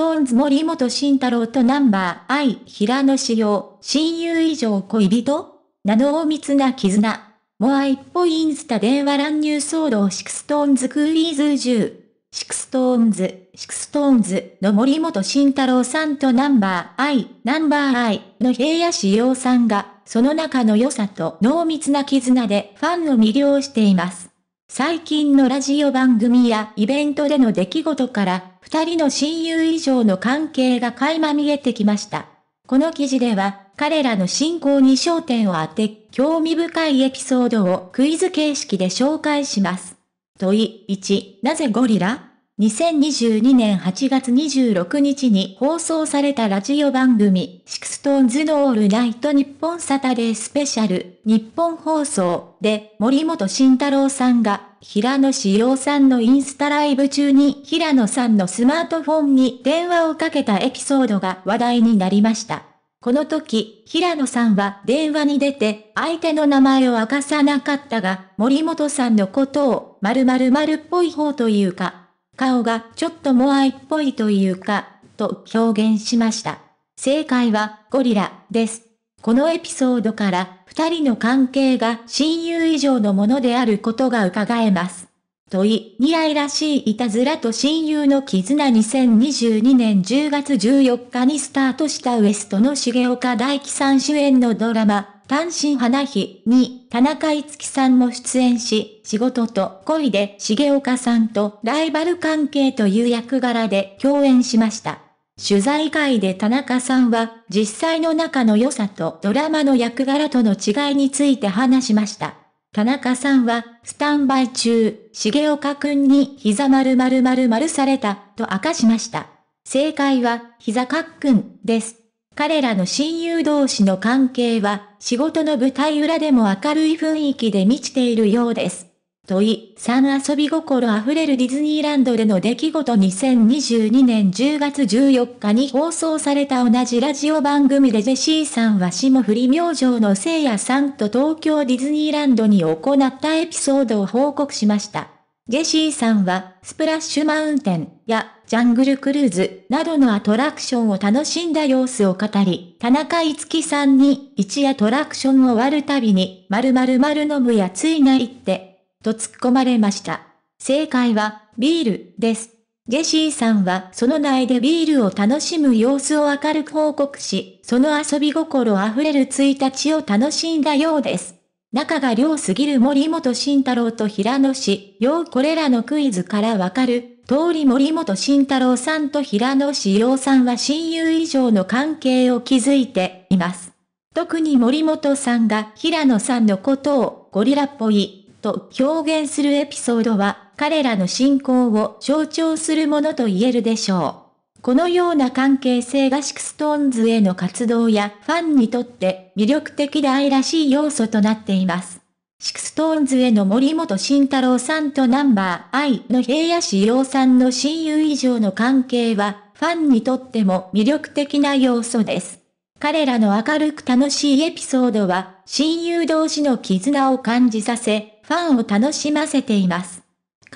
s i x t o 森本慎太郎とナンバー愛、平野紫耀、親友以上恋人な濃密な絆。モアぽいインスタ電話乱入騒動シクストーンズクイズ10。クストーンズ、e s s i x t o の森本慎太郎さんとナンバー愛、ナンバー愛の平野紫耀さんが、その中の良さと濃密な絆でファンを魅了しています。最近のラジオ番組やイベントでの出来事から、二人の親友以上の関係が垣間見えてきました。この記事では、彼らの進行に焦点を当て、興味深いエピソードをクイズ形式で紹介します。問い1、なぜゴリラ2022年8月26日に放送されたラジオ番組、シクストーンズのオールナイト日本サタデースペシャル、日本放送で森本慎太郎さんが平野志陽さんのインスタライブ中に平野さんのスマートフォンに電話をかけたエピソードが話題になりました。この時、平野さんは電話に出て、相手の名前を明かさなかったが、森本さんのことを、〇〇っぽい方というか、顔がちょっとモアイっぽいというか、と表現しました。正解はゴリラです。このエピソードから二人の関係が親友以上のものであることが伺えます。問い、未来らしいいたずらと親友の絆2022年10月14日にスタートしたウエストの重岡大輝さん主演のドラマ、単身花日に田中いつきさんも出演し、仕事と恋で重岡さんとライバル関係という役柄で共演しました。取材会で田中さんは実際の仲の良さとドラマの役柄との違いについて話しました。田中さんは、スタンバイ中、重岡くんに膝丸々丸された、と明かしました。正解は、膝かっくん、です。彼らの親友同士の関係は、仕事の舞台裏でも明るい雰囲気で満ちているようです。問い、3遊び心あふれるディズニーランドでの出来事2022年10月14日に放送された同じラジオ番組でジェシーさんは霜降り明星の聖夜さんと東京ディズニーランドに行ったエピソードを報告しました。ゲシーさんは、スプラッシュマウンテンやジャングルクルーズなどのアトラクションを楽しんだ様子を語り、田中いつきさんに、一アトラクションを割るたびに、〇〇〇飲むやついないって、と突っ込まれました。正解は、ビールです。ゲシーさんはその内でビールを楽しむ様子を明るく報告し、その遊び心あふれる1日を楽しんだようです。仲が良すぎる森本慎太郎と平野氏、ようこれらのクイズからわかる、通り森本慎太郎さんと平野氏陽さんは親友以上の関係を築いています。特に森本さんが平野さんのことをゴリラっぽいと表現するエピソードは彼らの信仰を象徴するものと言えるでしょう。このような関係性がシクストーンズへの活動やファンにとって魅力的で愛らしい要素となっています。シクストーンズへの森本慎太郎さんとナンバー I の平野志陽さんの親友以上の関係は、ファンにとっても魅力的な要素です。彼らの明るく楽しいエピソードは、親友同士の絆を感じさせ、ファンを楽しませています。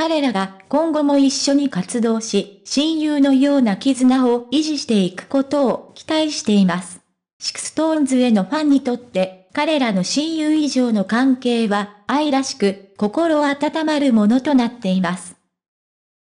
彼らが今後も一緒に活動し、親友のような絆を維持していくことを期待しています。シクストーンズへのファンにとって、彼らの親友以上の関係は愛らしく、心温まるものとなっています。